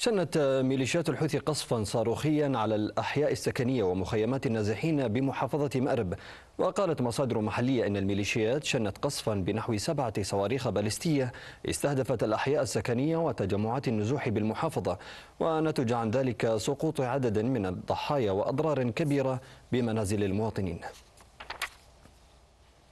شنت ميليشيات الحوثي قصفا صاروخيا على الأحياء السكنية ومخيمات النازحين بمحافظة مأرب وقالت مصادر محلية أن الميليشيات شنت قصفا بنحو سبعة صواريخ باليستية استهدفت الأحياء السكنية وتجمعات النزوح بالمحافظة ونتج عن ذلك سقوط عدد من الضحايا وأضرار كبيرة بمنازل المواطنين